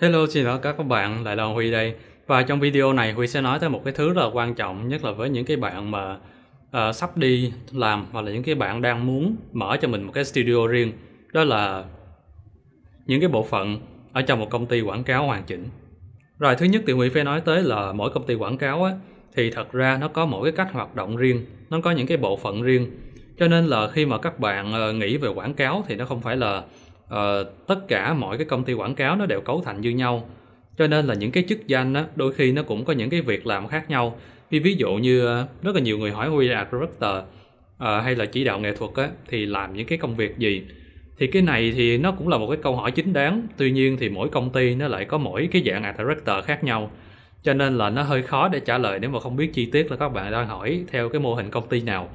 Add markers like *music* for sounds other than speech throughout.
Hello xin chào các bạn, lại là Huy đây Và trong video này Huy sẽ nói tới một cái thứ rất là quan trọng Nhất là với những cái bạn mà uh, sắp đi làm Hoặc là những cái bạn đang muốn mở cho mình một cái studio riêng Đó là những cái bộ phận ở trong một công ty quảng cáo hoàn chỉnh Rồi thứ nhất thì Huy phải nói tới là mỗi công ty quảng cáo á Thì thật ra nó có mỗi cái cách hoạt động riêng Nó có những cái bộ phận riêng Cho nên là khi mà các bạn uh, nghĩ về quảng cáo thì nó không phải là uh, tất cả mọi cái công ty quảng cáo nó đều cấu thành như nhau cho nên là những cái chức danh á đôi khi nó cũng có những cái việc làm khác nhau vì ví dụ như uh, rất là nhiều người hỏi we are director uh, hay là chỉ đạo nghệ thuật á, thì làm những cái công việc gì thì cái này thì nó cũng là một cái câu hỏi chính đáng tuy nhiên thì mỗi công ty nó lại có mỗi cái dạng art director khác nhau cho nên là nó hơi khó để trả lời nếu mà không biết chi tiết là các bạn đang hỏi theo cái mô hình công ty nào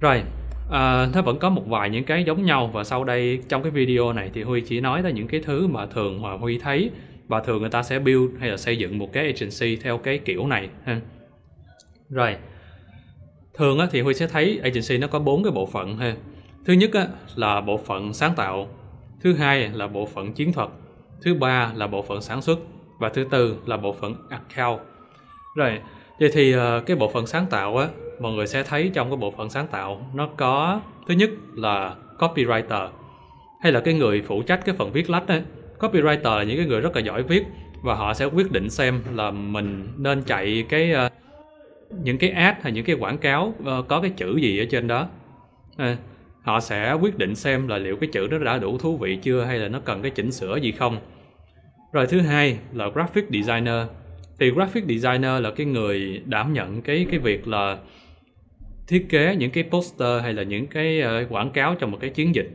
rồi à, nó vẫn có một vài những cái giống nhau và sau đây trong cái video này thì Huy chỉ nói ra những cái thứ mà thường mà Huy thấy và thường người ta sẽ build hay là xây dựng một cái agency theo cái kiểu này ha. Rồi. Thường á, thì Huy sẽ thấy agency nó có bốn cái bộ phận ha. Thứ nhất á, là bộ phận sáng tạo, thứ hai là bộ phận chiến thuật, thứ ba là bộ phận sản xuất và thứ tư là bộ phận account. Rồi, vậy thì ờ, cái bộ phận sáng tạo á mọi người sẽ thấy trong cái bộ phận sáng tạo nó có thứ nhất là copywriter hay là cái người phụ trách cái phần viết lách ấy. copywriter là những cái người rất là giỏi viết và họ sẽ quyết định xem là mình nên chạy cái uh, những cái ad hay những cái quảng cáo uh, có cái chữ gì ở trên đó à, họ sẽ quyết định xem là liệu cái chữ đó đã đủ thú vị chưa hay là nó cần cái chỉnh sửa gì không rồi thứ hai là graphic designer thì graphic designer là cái người đảm nhận cái cái việc là thiết kế những cái poster hay là những cái ờ, quảng cáo trong một cái chiến dịch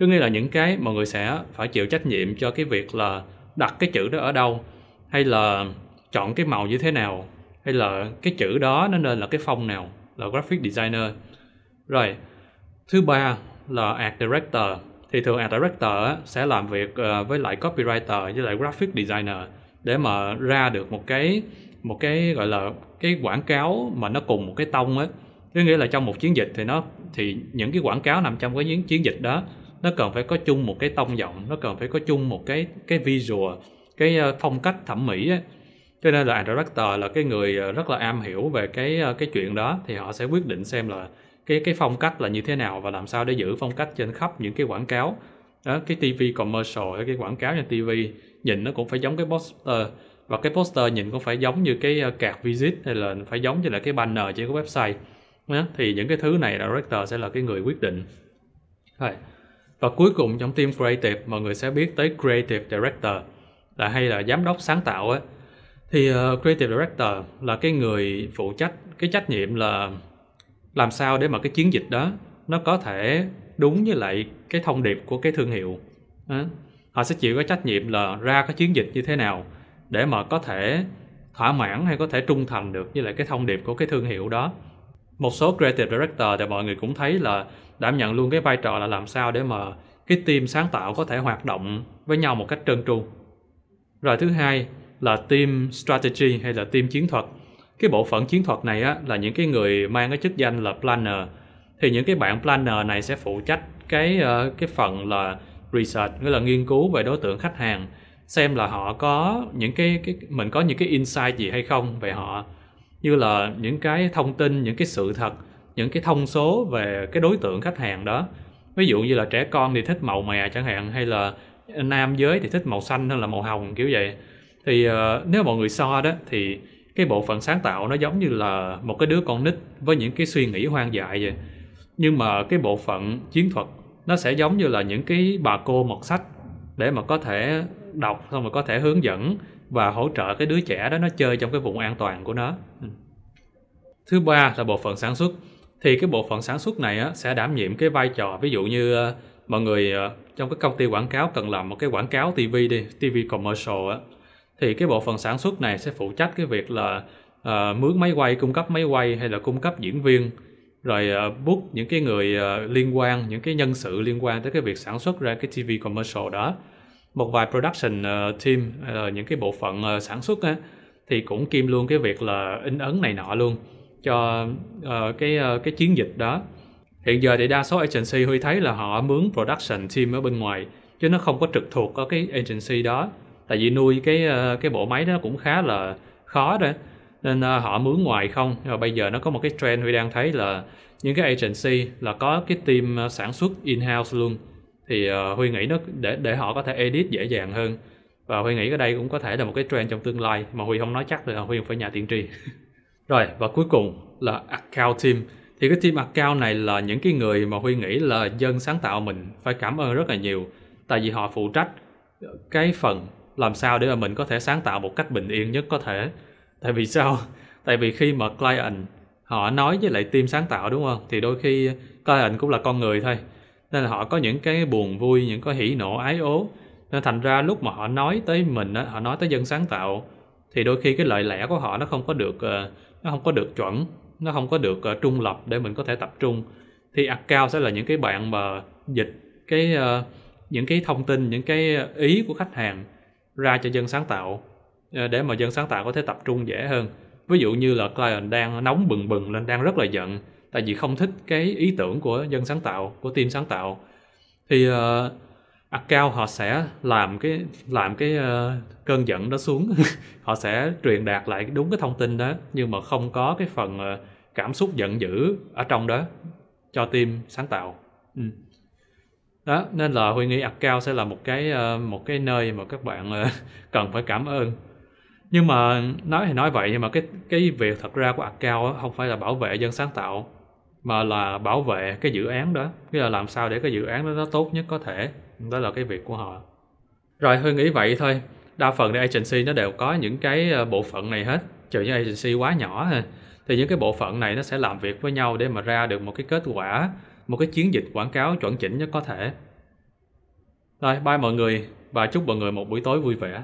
có nghĩa là những cái mọi người sẽ phải chịu trách nhiệm cho cái việc là đặt cái chữ đó ở đâu hay là chọn cái màu như thế nào hay là cái chữ đó nó nên là cái phong nào là graphic designer rồi thứ ba là art director thì thường art director sẽ làm việc ờ, với lại copywriter với lại graphic designer để mà ra được một cái một cái gọi là cái quảng cáo mà nó cùng một cái tông ấy có nghĩa là trong một chiến dịch thì nó thì những cái quảng cáo nằm trong cái những chiến dịch đó nó cần phải có chung một cái tông giọng nó cần phải có chung một cái cái visual cái ờ, phong cách thẩm mỹ ấy. cho nên là ad director là cái người ờ, rất là am hiểu về cái ờ, cái chuyện đó thì họ sẽ quyết định xem là cái cái phong cách là như thế nào và làm sao để giữ phong cách trên khắp những cái quảng cáo đó, cái TV commercial cái quảng cáo trên TV nhìn nó cũng phải giống cái poster và cái poster nhìn cũng phải giống như cái card visit hay là phải giống như là cái banner trên cái website thì những cái thứ này director sẽ là cái người quyết định và cuối cùng trong team creative mọi người sẽ biết tới creative director là hay là giám đốc sáng tạo ấy. thì uh, creative director là cái người phụ trách cái trách nhiệm là làm sao để mà cái chiến dịch đó nó có thể đúng với lại cái thông điệp của cái thương hiệu đó. họ sẽ chịu cái trách nhiệm là ra cái chiến dịch như thế nào để mà có thể thỏa mãn hay có thể trung thành được với lại cái thông điệp của cái thương hiệu đó một số creative director thì mọi người cũng thấy là đảm nhận luôn cái vai trò là làm sao để mà cái team sáng tạo có thể hoạt động với nhau một cách trơn tru rồi thứ hai là team strategy hay là team chiến thuật cái bộ phận chiến thuật này á, là những cái người mang cái chức danh là planner thì những cái bạn planner này sẽ phụ trách cái ờ, cái phần là research nghĩa là nghiên cứu về đối tượng khách hàng xem là họ có những cái, cái mình có những cái insight gì hay không về họ như là những cái thông tin những cái sự thật những cái thông số về cái đối tượng khách hàng đó ví dụ như là trẻ con thì thích màu mè chẳng hạn hay là nam giới thì thích màu xanh hay là màu hồng kiểu vậy thì uh, nếu mọi người so đó thì cái bộ phận sáng tạo nó giống như là một cái đứa con nít với những cái suy nghĩ hoang dại vậy nhưng mà cái bộ phận chiến thuật nó sẽ giống như là những cái bà cô mọt sách để mà có thể đọc xong rồi có thể hướng dẫn và hỗ trợ cái đứa trẻ đó nó chơi trong cái vùng an toàn của nó ừ. thứ ba là bộ phận sản xuất thì cái bộ phận sản xuất này á, sẽ đảm nhiệm cái vai trò ví dụ như ờ, mọi người ờ, trong cái công ty quảng cáo cần làm một cái quảng cáo TV đi TV commercial á, thì cái bộ phận sản xuất này sẽ phụ trách cái việc là uh, mướn máy quay cung cấp máy quay hay là cung cấp diễn viên rồi uh, book những cái người uh, liên quan những cái nhân sự liên quan tới cái việc sản xuất ra cái TV commercial đó một vài production ờ, team những cái bộ phận ờ, sản xuất á, thì cũng kim luôn cái việc là in ấn này nọ luôn cho ờ, cái cái chiến dịch đó hiện giờ thì đa số agency huy thấy là họ mướn production team ở bên ngoài chứ nó không có trực thuộc ở cái agency đó tại vì nuôi cái cái bộ máy đó cũng khá là khó đó nên họ mướn ngoài không nhưng bây giờ nó có một cái trend huy đang thấy là những cái agency là có cái team sản xuất in house luôn thì ờ, huy nghĩ nó để để họ có thể edit dễ dàng hơn và huy nghĩ cái đây cũng có thể là một cái trend trong tương lai mà huy không nói chắc được huy phải nhà tiên tri *laughs* rồi và cuối cùng là account team thì cái team account này là những cái người mà huy nghĩ là dân sáng tạo mình phải cảm ơn rất là nhiều tại vì họ phụ trách cái phần làm sao để mà mình có thể sáng tạo một cách bình yên nhất có thể tại vì sao *laughs* tại vì khi mà client họ nói với lại team sáng tạo đúng không thì đôi khi client cũng là con người thôi nên là họ có những cái buồn vui những cái hỉ nộ ái ố nên thành ra lúc mà họ nói tới mình họ nói tới dân sáng tạo thì đôi khi cái lời lẽ của họ nó không có được ờ, nó không có được chuẩn nó không có được ờ, trung lập để mình có thể tập trung thì ạc cao sẽ là những cái bạn mà dịch cái ờ, những cái thông tin những cái ý của khách hàng ra cho dân sáng tạo để mà dân sáng tạo có thể tập trung dễ hơn ví dụ như là client đang nóng bừng bừng lên đang rất là giận tại vì không thích cái ý tưởng của dân sáng tạo của team sáng tạo thì uh, account họ sẽ làm cái làm cái uh, cơn giận đó xuống *laughs* họ sẽ truyền đạt lại đúng cái thông tin đó nhưng mà không có cái phần uh, cảm xúc giận dữ ở trong đó cho team sáng tạo ừ. đó nên là huy nghĩ account sẽ là một cái uh, một cái nơi mà các bạn uh, *laughs* cần phải cảm ơn nhưng mà nói thì nói vậy nhưng mà cái cái việc thật ra của account không phải là bảo vệ dân sáng tạo mà là bảo vệ cái dự án đó nghĩa là làm sao để cái dự án đó nó tốt nhất có thể đó là cái việc của họ rồi hương nghĩ vậy thôi đa phần thì agency nó đều có những cái ờ, bộ phận này hết trừ những agency quá nhỏ ha thì những cái bộ phận này nó sẽ làm việc với nhau để mà ra được một cái kết quả một cái chiến dịch quảng cáo chuẩn chỉnh nhất có thể rồi bye mọi người và chúc mọi người một buổi tối vui vẻ